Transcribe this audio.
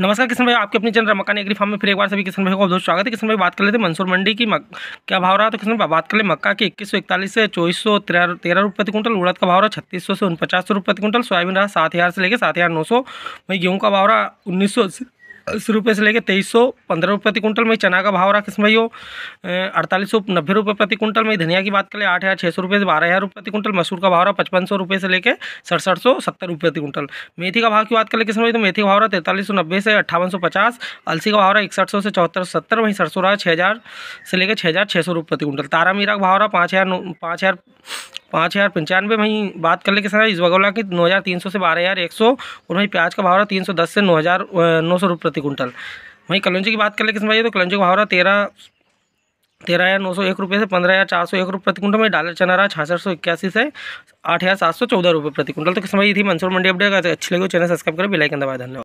नमस्कार किशन भाई आपके अपनी चैनल मकान एग्री फार्म में फिर एक बार सभी किशन भाई को बहुत स्वागत है किशन भाई बात कर लेते हैं मंसूर मंडी की मक क्या भाव रहा तो किशन भाई बात कर ले मक्का की इक्कीस सौ इकतालीस से चौबीस सौ तेरह तेरह रुपये प्रति उड़द का भाव रहा छत्तीस सौ से उनपचास सौ रुपये प्रति क्विंटल सोयाबीन रहा सात हज़ार से लेकर सात हज़ार नौ सौ वहीं गेहूँ का भाव रहा उन्नीस सौ अड़तालीस रुपये से लेकर तेईस सौ पंद्रह रुपये प्रति कुंटल में चना का भाव रहा भाई हो अड़तालीस सौ नब्बे रुपये प्रति कुंटल में धनिया की बात करें आठ हज़ार छः सौ रुपये से बारह हज़ार रुपये प्रति कुंटल मसूर का भाव रहा पचपन सौ रुपये से लेकर सड़सठ सौ सत्तर रुपये प्रति कुंटल मेथी का भाव की बात करें किस भाई तो मेथी का भाव रहा तैंतालीस सौ नब्बे से अट्ठावन सौ पचास अलसी का भाव रहा इकसठ सौ से चौहत्तर सौ सत्तर वहीं सरसों रहा छः हज़ार से लेकर छः हज़ार छः सौ रुपये प्रति कुंटल तारा मीरा का भाव रहा पाँच हज़ार पाँच हज़ार पाँच हज़ार पंचानवे वहीं बात कर ले सर इस बगौला की नौ हज़ार तीन सौ से बारह हज़ार एक सौ और वहीं प्याज का भाव रहा तीन सौ दस से नौ हज़ार नौ सौ रुपये प्रति कुंटल वहीं कलंजी की बात कर ले किसान भाई तो कलंजी का भाव रहा तेरह तेरह हज़ार नौ सौ एक रुपये से पंद्रह हज़ार चार सौ एक रुपये प्रति कुंटल में डालर चना रहा छः सौ इक्यासी से आठ हज़ार सात सौ चौदह रुपये प्रति कुंटल तो समय भाई थी मंसूर मंडी अपडेट अच्छी लगी चैनल सब्सक्राइब करें बिलाई के दबाए धन्यवाद